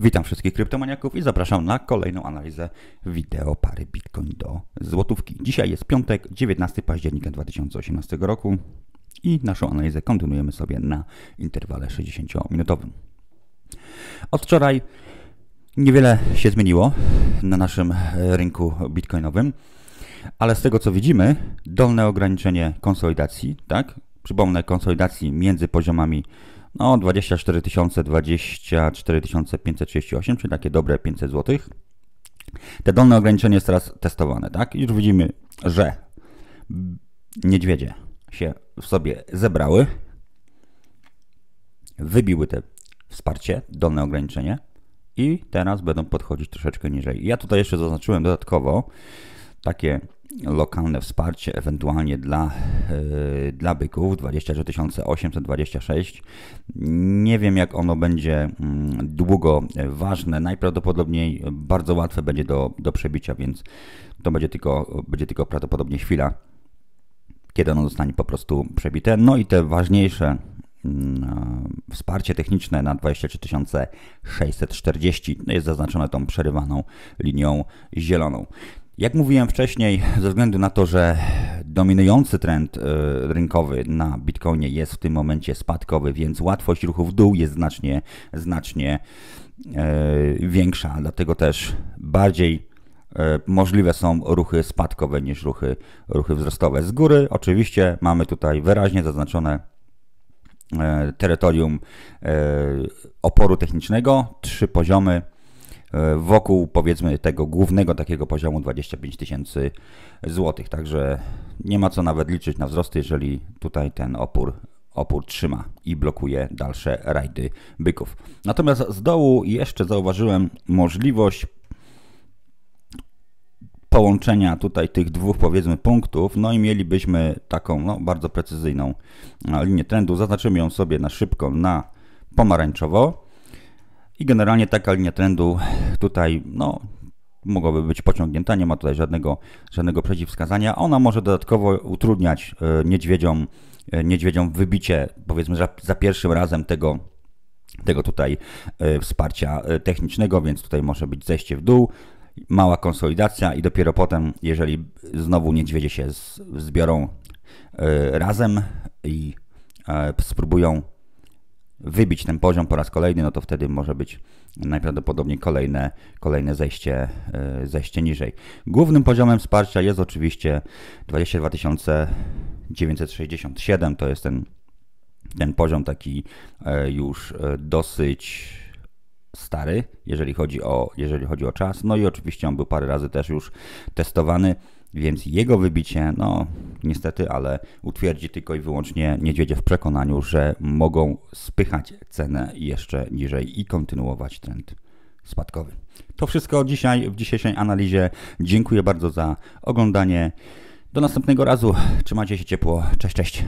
Witam wszystkich kryptomaniaków i zapraszam na kolejną analizę wideo pary Bitcoin do złotówki. Dzisiaj jest piątek, 19 października 2018 roku i naszą analizę kontynuujemy sobie na interwale 60-minutowym. Od wczoraj niewiele się zmieniło na naszym rynku bitcoinowym, ale z tego co widzimy, dolne ograniczenie konsolidacji, tak? Przypomnę konsolidacji między poziomami no 24 000, 24 538, czyli takie dobre 500 zł. Te dolne ograniczenie jest teraz testowane, tak? Już widzimy, że niedźwiedzie się w sobie zebrały, wybiły te wsparcie, dolne ograniczenie i teraz będą podchodzić troszeczkę niżej. Ja tutaj jeszcze zaznaczyłem dodatkowo takie lokalne wsparcie ewentualnie dla, e, dla byków 23826. Nie wiem jak ono będzie mm, długo ważne. Najprawdopodobniej bardzo łatwe będzie do, do przebicia, więc to będzie tylko, będzie tylko prawdopodobnie chwila, kiedy ono zostanie po prostu przebite. No i te ważniejsze mm, e, wsparcie techniczne na 23640 jest zaznaczone tą przerywaną linią zieloną. Jak mówiłem wcześniej, ze względu na to, że dominujący trend e, rynkowy na Bitcoinie jest w tym momencie spadkowy, więc łatwość ruchu w dół jest znacznie, znacznie e, większa, dlatego też bardziej e, możliwe są ruchy spadkowe niż ruchy, ruchy wzrostowe. Z góry oczywiście mamy tutaj wyraźnie zaznaczone terytorium oporu technicznego, trzy poziomy E, wokół powiedzmy tego głównego takiego poziomu 25 tysięcy złotych. Także nie ma co nawet liczyć na wzrosty, jeżeli tutaj ten opór opór trzyma i blokuje dalsze rajdy byków. Natomiast z dołu jeszcze zauważyłem możliwość połączenia tutaj tych dwóch powiedzmy punktów, no i mielibyśmy taką no, bardzo precyzyjną linię trendu. Zaznaczymy ją sobie na szybko na pomarańczowo. I generalnie taka linia trendu tutaj no, mogłaby być pociągnięta, nie ma tutaj żadnego, żadnego przeciwwskazania. Ona może dodatkowo utrudniać e, niedźwiedziom, e, niedźwiedziom wybicie, powiedzmy, za, za pierwszym razem tego tego tutaj e, wsparcia technicznego, więc tutaj może być zejście w dół, mała konsolidacja i dopiero potem, jeżeli znowu niedźwiedzie się zbiorą razem i spróbują wybić ten poziom po raz kolejny, no to wtedy może być najprawdopodobniej kolejne, kolejne zejście, e, zejście niżej. Głównym poziomem wsparcia jest oczywiście 22 967, to jest ten, ten poziom taki e, już e, dosyć stary, jeżeli chodzi, o, jeżeli chodzi o czas. No i oczywiście on był parę razy też już testowany więc jego wybicie, no niestety, ale utwierdzi tylko i wyłącznie niedźwiedzie w przekonaniu, że mogą spychać cenę jeszcze niżej i kontynuować trend spadkowy. To wszystko dzisiaj w dzisiejszej analizie. Dziękuję bardzo za oglądanie. Do następnego razu. Trzymajcie się ciepło. Cześć, cześć.